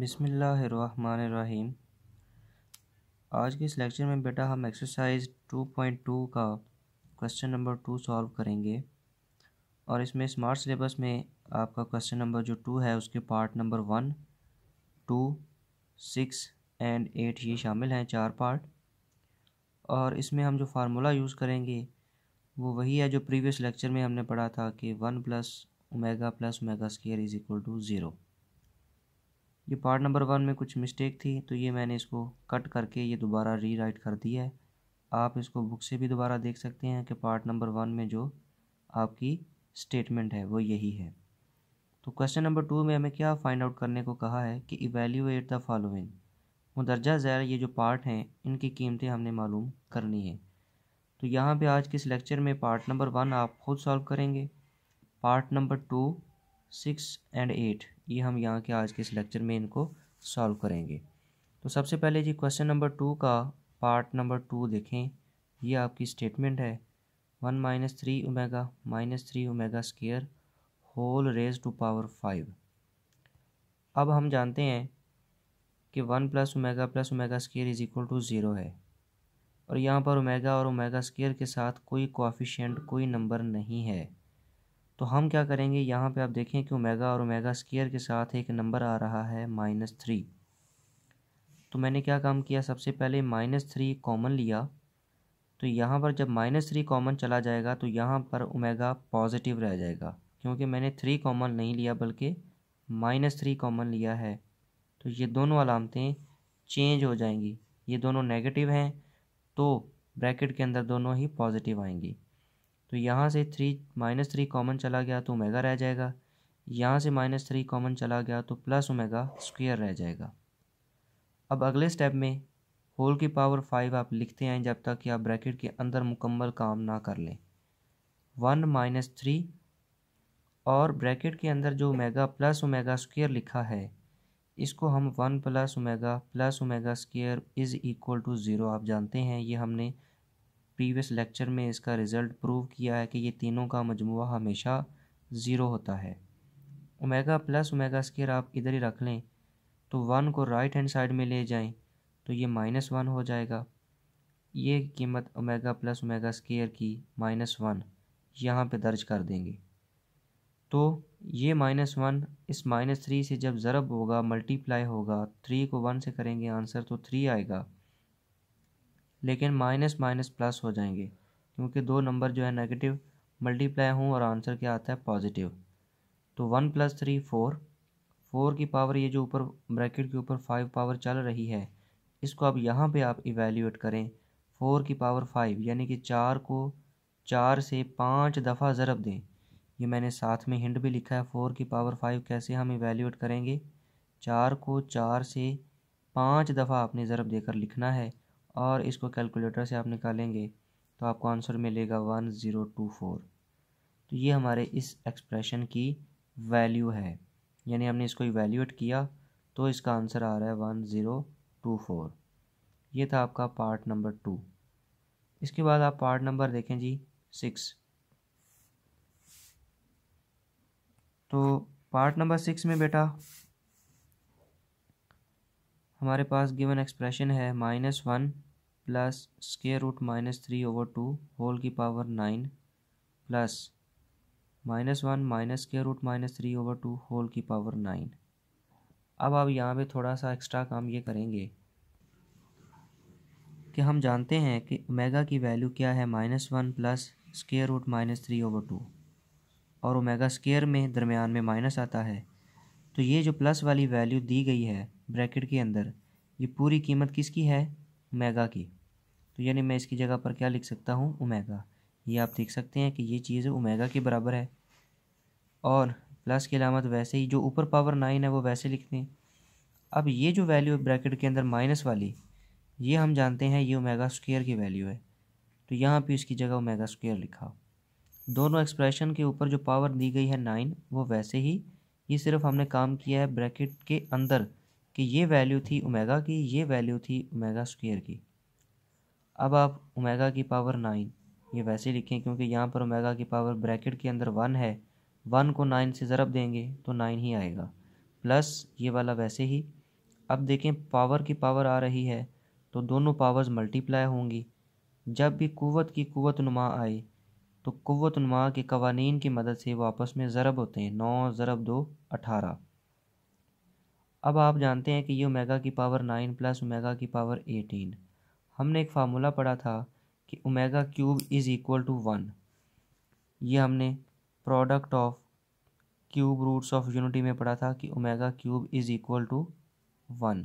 बिसमीम आज के इस लेक्चर में बेटा हम एक्सरसाइज 2.2 का क्वेश्चन नंबर टू सॉल्व करेंगे और इसमें स्मार्ट सिलेबस में आपका क्वेश्चन नंबर जो टू है उसके part number one two six and eight ये शामिल हैं चार पार्ट और इसमें हम जो फार्मूला यूज़ करेंगे वो वही है जो प्रीवियस लेक्चर में हमने पढ़ा था कि one plus omega plus omega square is equal to zero ये पार्ट नंबर वन में कुछ मिस्टेक थी तो ये मैंने इसको कट करके ये दोबारा रीराइट कर दिया है आप इसको बुक से भी दोबारा देख सकते हैं कि पार्ट नंबर वन में जो आपकी स्टेटमेंट है वो यही है तो क्वेश्चन नंबर टू में हमें क्या फाइंड आउट करने को कहा है कि इवेल्यूएट द फॉलोइंग मुदरजा ज़ैर ये जो पार्ट हैं इनकी कीमतें हमने मालूम करनी है तो यहाँ पे आज के इस लेक्चर में पार्ट नंबर वन आप खुद सॉल्व करेंगे part number two six and eight ये हम यहाँ के आज के इस लेक्चर में इनको सॉल्व करेंगे तो सबसे पहले जी क्वेश्चन नंबर टू का पार्ट नंबर टू देखें ये आपकी स्टेटमेंट है one minus three omega minus three omega square whole raise to power five अब हम जानते हैं कि one plus omega plus omega square is equal to zero है और यहाँ पर ओमेगा और ओमेगा स्केयर के साथ कोई कोफिशेंट कोई नंबर नहीं है तो हम क्या करेंगे यहाँ पे आप देखें कि ओमेगा और ओमेगा स्केयर के साथ एक नंबर आ रहा है माइनस थ्री तो मैंने क्या काम किया सबसे पहले माइनस थ्री कॉमन लिया तो यहाँ पर जब माइनस थ्री कॉमन चला जाएगा तो यहाँ पर ओमेगा पॉजिटिव रह जाएगा क्योंकि मैंने थ्री कॉमन नहीं लिया बल्कि माइनस थ्री कॉमन लिया है तो ये दोनों अलामतें चेंज हो जाएंगी ये दोनों नेगेटिव हैं तो ब्रैकेट के अंदर दोनों ही पॉजिटिव आएंगी तो यहाँ से थ्री माइनस थ्री कॉमन चला गया तो ओमेगा रह जाएगा यहाँ से माइनस थ्री कॉमन चला गया तो प्लस ओमेगा स्क्वायर रह जाएगा अब अगले स्टेप में होल की पावर फाइव आप लिखते हैं जब तक कि आप ब्रैकेट के अंदर मुकम्मल काम ना कर लें वन माइनस थ्री और ब्रैकेट के अंदर जो ओमेगा प्लस ओमेगा स्क्वायर लिखा है इसको हम one plus omega plus omega square is equal to zero आप जानते हैं ये हमने प्रीवियस लेक्चर में इसका रिज़ल्ट प्रूव किया है कि ये तीनों का मजमु हमेशा ज़ीरो होता है ओमेगा प्लस ओमेगा स्केयर आप इधर ही रख लें तो वन को राइट हैंड साइड में ले जाएं तो ये माइनस वन हो जाएगा ये कीमत ओमेगा प्लस ओमेगा स्केयर की माइनस वन यहाँ पर दर्ज कर देंगे तो ये माइनस वन इस माइनस थ्री से जब ज़रब होगा मल्टीप्लाई होगा थ्री को वन से करेंगे आंसर तो थ्री आएगा लेकिन माइनस माइनस प्लस हो जाएंगे क्योंकि दो नंबर जो है नेगेटिव मल्टीप्लाई हों और आंसर क्या आता है पॉजिटिव तो one plus three four four की पावर ये जो ऊपर ब्रैकेट के ऊपर फाइव पावर चल रही है इसको अब यहाँ पे आप इवेल्यूएट करें फोर की पावर फाइव यानी कि चार को चार से पाँच दफ़ा ज़रब दें ये मैंने साथ में हिंट भी लिखा है फोर की पावर फाइव कैसे हम इवेल्यूएट करेंगे चार को चार से पाँच दफ़ा आपने ज़रब देकर लिखना है और इसको कैलकुलेटर से आप निकालेंगे तो आपको आंसर मिलेगा वन ज़ीरो टू फोर तो ये हमारे इस एक्सप्रेशन की वैल्यू है यानी हमने इसको इवेल्यूएट किया तो इसका आंसर आ रहा है वन ज़ीरो टू फोर ये था आपका पार्ट नंबर टू इसके बाद आप पार्ट नंबर देखें जी सिक्स तो पार्ट नंबर सिक्स में बेटा हमारे पास गिवन एक्सप्रेशन है minus one plus square root minus three over two whole की power nine plus minus one minus square root minus three over two whole की पावर नाइन अब आप यहाँ पे थोड़ा सा एक्स्ट्रा काम ये करेंगे कि हम जानते हैं कि ओमेगा की वैल्यू क्या है minus one plus square root minus three over two और ओमेगा स्केयर में दरमियान में माइनस आता है तो ये जो प्लस वाली वैल्यू दी गई है ब्रैकेट के अंदर ये पूरी कीमत किसकी है ओमेगा की तो यानी मैं इसकी जगह पर क्या लिख सकता हूँ ओमेगा ये आप देख सकते हैं कि ये चीज़ ओमेगा के बराबर है और प्लस की अलामत वैसे ही जो ऊपर पावर नाइन है वो वैसे लिखते हैं अब ये जो वैल्यू है ब्रैकेट के अंदर माइनस वाली ये हम जानते हैं ये ओमेगा स्क्वेयर की वैल्यू है तो यहाँ पे इसकी जगह ओमेगा स्क्वेयर लिखा दोनों एक्सप्रेशन के ऊपर जो पावर दी गई है नाइन वो वैसे ही ये सिर्फ हमने काम किया है ब्रैकेट के अंदर कि ये वैल्यू थी ओमेगा की ये वैल्यू थी ओमेगा स्क्वेयर की अब आप ओमेगा की पावर नाइन ये वैसे लिखें क्योंकि यहाँ पर ओमेगा की पावर ब्रैकेट के अंदर वन है वन को नाइन से ज़रब देंगे तो नाइन ही आएगा प्लस ये वाला वैसे ही अब देखें पावर की पावर आ रही है तो दोनों पावर्स मल्टीप्लाई होंगी जब भी कुवत की कुवत नुमा आए तो क़वतुलमा के कवानीन की मदद से वो आपस में ज़रब होते हैं नौ ज़रब दो अठारह अब आप जानते हैं कि ये ओमेगा की पावर नाइन प्लस ओमेगा की पावर एटीन हमने एक फार्मूला पढ़ा था कि omega cube is equal to one ये हमने product of cube roots of unity में पढ़ा था कि omega cube is equal to one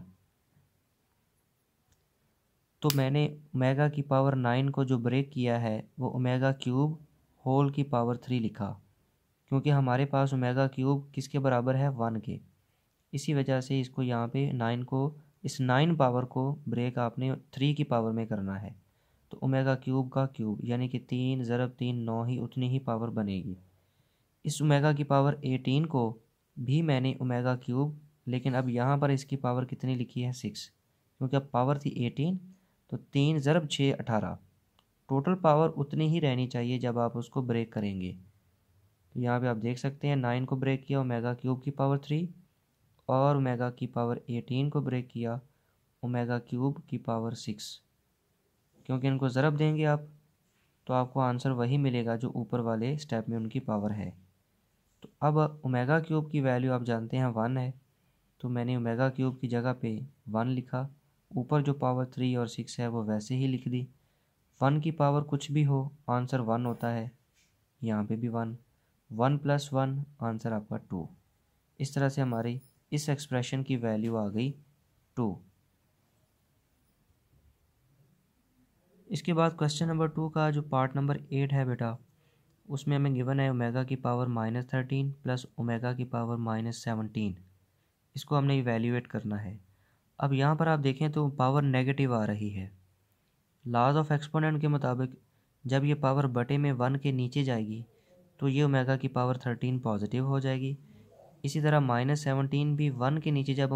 तो मैंने ओमेगा की पावर नाइन को जो ब्रेक किया है वो ओमेगा क्यूब होल की पावर थ्री लिखा क्योंकि हमारे पास ओमेगा क्यूब किसके बराबर है वन के इसी वजह से इसको यहाँ पे नाइन को इस नाइन पावर को ब्रेक आपने थ्री की पावर में करना है तो ओमेगा क्यूब का क्यूब यानी कि तीन ज़रब तीन नौ ही उतनी ही पावर बनेगी इस ओमेगा की पावर एटीन को भी मैंने ओमेगा क्यूब लेकिन अब यहाँ पर इसकी पावर कितनी लिखी है सिक्स क्योंकि अब पावर थी एटीन तो तीन ज़रब छः अठारह टोटल पावर उतनी ही रहनी चाहिए जब आप उसको ब्रेक करेंगे तो यहाँ पे आप देख सकते हैं नाइन को ब्रेक किया ओमेगा क्यूब की पावर थ्री और ओमेगा की पावर एटीन को ब्रेक किया ओमेगा क्यूब की पावर सिक्स क्योंकि इनको ज़रब देंगे आप तो आपको आंसर वही मिलेगा जो ऊपर वाले स्टेप में उनकी पावर है तो अब ओमेगा क्यूब की वैल्यू आप जानते हैं वन है तो मैंने ओमेगा क्यूब की जगह पे वन लिखा ऊपर जो पावर थ्री और सिक्स है वो वैसे ही लिख दी वन की पावर कुछ भी हो आंसर वन होता है यहाँ पे भी one one plus one answer आपका टू इस तरह से हमारी इस एक्सप्रेशन की वैल्यू आ गई टू इसके बाद क्वेश्चन नंबर टू का जो पार्ट नंबर एट है बेटा उसमें हमें गिवन है ओमेगा की power minus thirteen plus omega की पावर माइनस सेवनटीन इसको हमने इवेल्यूएट करना है अब यहाँ पर आप देखें तो पावर नेगेटिव आ रही है लाज ऑफ एक्सपोनेंट के मुताबिक जब ये पावर बटे में वन के नीचे जाएगी तो ये ओमेगा की पावर थर्टीन पॉजिटिव हो जाएगी इसी तरह माइनस सेवनटीन भी वन के नीचे जब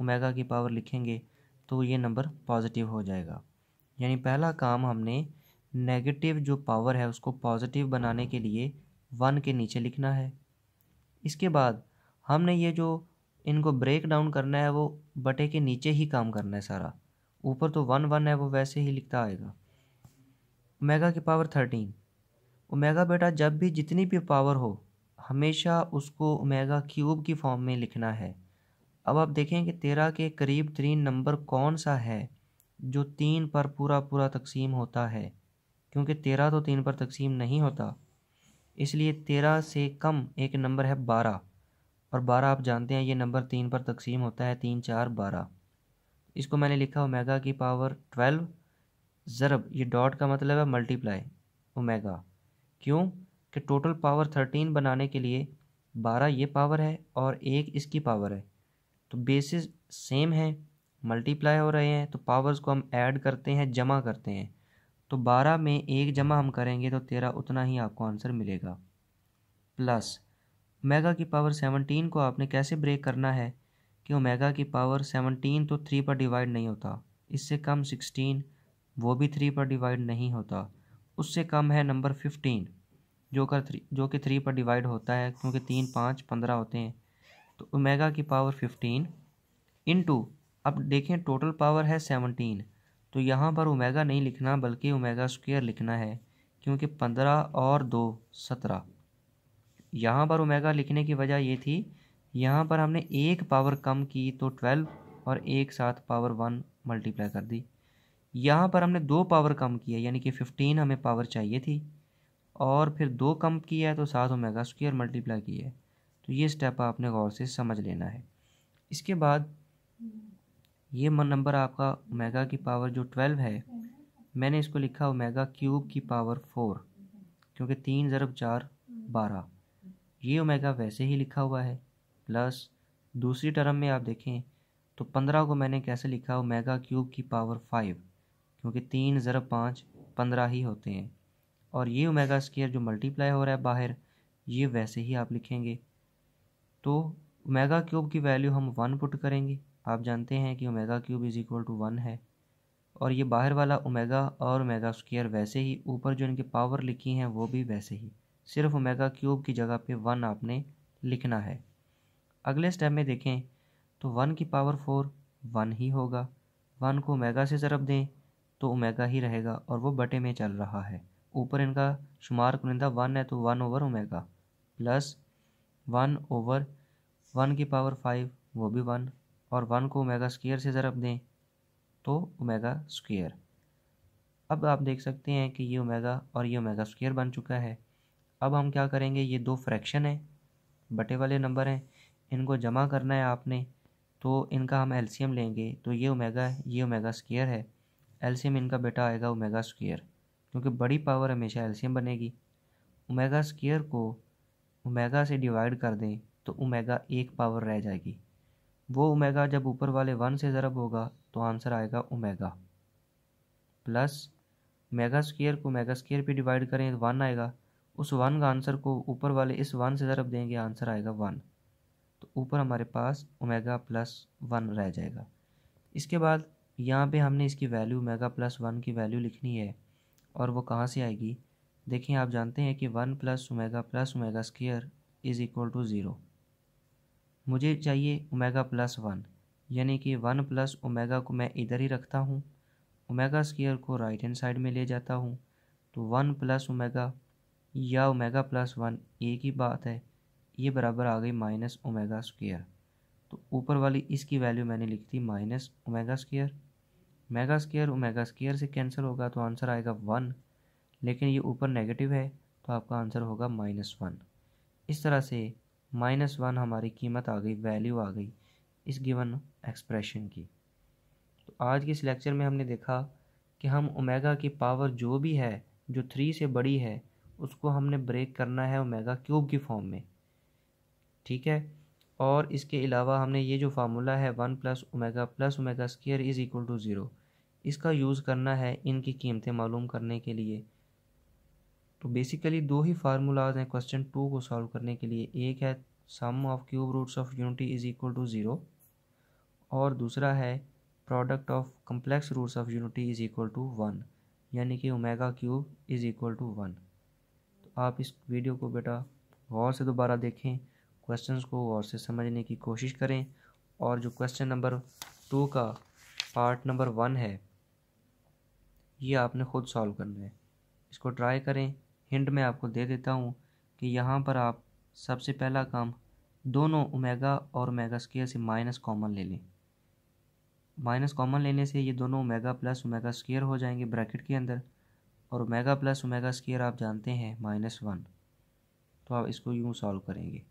ओमेगा की पावर लिखेंगे तो ये नंबर पॉजिटिव हो जाएगा यानी पहला काम हमने नेगेटिव जो पावर है उसको पॉजिटिव बनाने के लिए वन के नीचे लिखना है इसके बाद हमने ये जो इनको ब्रेक डाउन करना है वो बटे के नीचे ही काम करना है सारा ऊपर तो वन वन है वो वैसे ही लिखता आएगा ओमेगा की पावर थर्टीन ओमेगा बेटा जब भी जितनी भी पावर हो हमेशा उसको ओमेगा क्यूब की फॉर्म में लिखना है अब आप देखें कि तेरह के करीब तरीन नंबर कौन सा है जो तीन पर पूरा पूरा तकसीम होता है क्योंकि तेरह तो तीन पर तकसीम नहीं होता इसलिए तेरह से कम एक नंबर है बारह और बारह आप जानते हैं ये नंबर तीन पर तकसीम होता है तीन चार बारह इसको मैंने लिखा ओमेगा की पावर ट्वेल्व ज़रब ये डॉट का मतलब है मल्टीप्लाई ओमेगा क्यों कि टोटल पावर थर्टीन बनाने के लिए बारह ये पावर है और एक इसकी पावर है तो बेसिस सेम है मल्टीप्लाई हो रहे हैं तो पावर्स को हम ऐड करते हैं जमा करते हैं तो बारह में एक जमा हम करेंगे तो तेरह उतना ही आपको आंसर मिलेगा प्लस मेगा की पावर सेवनटीन को आपने कैसे ब्रेक करना है कि ओमेगा की पावर सेवनटीन तो थ्री पर डिवाइड नहीं होता इससे कम सिक्सटीन वो भी थ्री पर डिवाइड नहीं होता उससे कम है नंबर फिफ्टीन जो कर थ्री जो कि थ्री पर डिवाइड होता है क्योंकि तीन पाँच पंद्रह होते हैं तो ओमेगा की पावर फिफ्टीन इन टू अब देखें टोटल पावर है सेवनटीन तो यहाँ पर ओमेगा नहीं लिखना बल्कि ओमेगा स्क्वेयर लिखना है क्योंकि पंद्रह और दो सत्रह यहाँ पर ओमेगा लिखने की वजह ये थी यहाँ पर हमने एक पावर कम की तो ट्वेल्व और एक साथ पावर वन मल्टीप्लाई कर दी यहाँ पर हमने दो पावर कम किया यानी कि फिफ्टीन हमें पावर चाहिए थी और फिर दो कम किया तो सात ओमेगा स्क्वायर मल्टीप्लाई किया है तो ये स्टेप आपने गौर से समझ लेना है इसके बाद ये नंबर आपका ओमेगा की पावर जो ट्वेल्व है मैंने इसको लिखा ओमेगा क्यूब की पावर फोर क्योंकि तीन ज़रब चार बारह ये ओमेगा वैसे ही लिखा हुआ है प्लस दूसरी टर्म में आप देखें तो पंद्रह को मैंने कैसे लिखा ओमेगा क्यूब की पावर फाइव क्योंकि तीन ज़र पाँच पंद्रह ही होते हैं और ये ओमेगा स्केयर जो मल्टीप्लाई हो रहा है बाहर ये वैसे ही आप लिखेंगे तो ओमेगा क्यूब की वैल्यू हम वन पुट करेंगे आप जानते हैं कि omega cube is equal to one है और ये बाहर वाला ओमेगा और ओमेगा स्क्वायर वैसे ही ऊपर जो इनके पावर लिखी हैं वो भी वैसे ही सिर्फ ओमेगा क्यूब की जगह पे वन आपने लिखना है अगले स्टेप में देखें तो वन की पावर फोर वन ही होगा वन को ओमेगा से ज़रब दें तो ओमेगा ही रहेगा और वो बटे में चल रहा है ऊपर इनका शुमार कुनिंदा वन है तो one over omega plus one over one की पावर फाइव वो भी वन और वन को ओमेगा स्केयर से ज़रब दें तो ओमेगा स्केयर अब आप देख सकते हैं कि ये ओमेगा और ये ओमेगा स्केयर बन चुका है अब हम क्या करेंगे ये दो फ्रैक्शन हैं बटे वाले नंबर हैं इनको जमा करना है आपने तो इनका हम एलसीएम लेंगे तो ये ओमेगा ये ओमेगा स्क्यर है एलसीएम इनका बेटा आएगा ओमेगा स्क्यर क्योंकि बड़ी पावर हमेशा एलसीएम बनेगी ओमेगा स्क्यर को ओमेगा से डिवाइड कर दें तो ओमेगा एक पावर रह जाएगी वो ओमेगा जब ऊपर वाले वन से ज़रब होगा तो आंसर आएगा ओमेगा प्लस मेगा स्क्यर को मेगा स्क्यर पे डिवाइड करें तो वन आएगा उस वन का आंसर को ऊपर वाले इस वन से ज़रब देंगे आंसर आएगा वन तो ऊपर हमारे पास ओमेगा प्लस वन रह जाएगा इसके बाद यहाँ पे हमने इसकी वैल्यू ओमेगा प्लस वन की वैल्यू लिखनी है और वो कहाँ से आएगी देखिए आप जानते हैं कि one plus omega plus omega square is equal to zero मुझे चाहिए ओमेगा प्लस वन यानी कि वन प्लस ओमेगा को मैं इधर ही रखता हूँ ओमेगा स्केयर को राइट हैंड साइड में ले जाता हूँ तो वन प्लस ओमेगा या ओमेगा प्लस वन एक ही बात है ये बराबर आ गई माइनस ओमेगा स्क्वेयर तो ऊपर वाली इसकी वैल्यू मैंने लिखी थी minus omega square omega square omega square से कैंसिल होगा तो आंसर आएगा वन लेकिन ये ऊपर नेगेटिव है तो आपका आंसर होगा माइनस वन इस तरह से माइनस वन हमारी कीमत आ गई वैल्यू आ गई इस गिवन एक्सप्रेशन की तो आज के इस लेक्चर में हमने देखा कि हम ओमेगा की पावर जो भी है जो थ्री से बड़ी है उसको हमने ब्रेक करना है ओमेगा क्यूब की फॉर्म में ठीक है और इसके अलावा हमने ये जो फार्मूला है one plus omega plus omega square is equal to zero इसका यूज़ करना है इनकी कीमतें मालूम करने के लिए तो बेसिकली दो ही फार्मूलाज हैं क्वेश्चन टू को सॉल्व करने के लिए एक है sum of cube roots of unity is equal to zero और दूसरा है product of complex roots of unity is equal to one यानी कि omega cube is equal to one तो आप इस वीडियो को बेटा गौर से दोबारा देखें क्वेश्चंस को और से समझने की कोशिश करें और जो क्वेश्चन नंबर टू का पार्ट नंबर वन है ये आपने खुद सॉल्व करना है इसको ट्राई करें हिंट मैं आपको दे देता हूँ कि यहाँ पर आप सबसे पहला काम दोनों ओमेगा और ओमेगा स्केयर से माइनस कॉमन ले लें माइनस कॉमन लेने से ये दोनों ओमेगा प्लस ओमेगा स्केयर हो जाएंगे ब्रैकेट के अंदर और ओमेगा प्लस ओमेगा स्केयर आप जानते हैं माइनस वन तो आप इसको यूँ सॉल्व करेंगे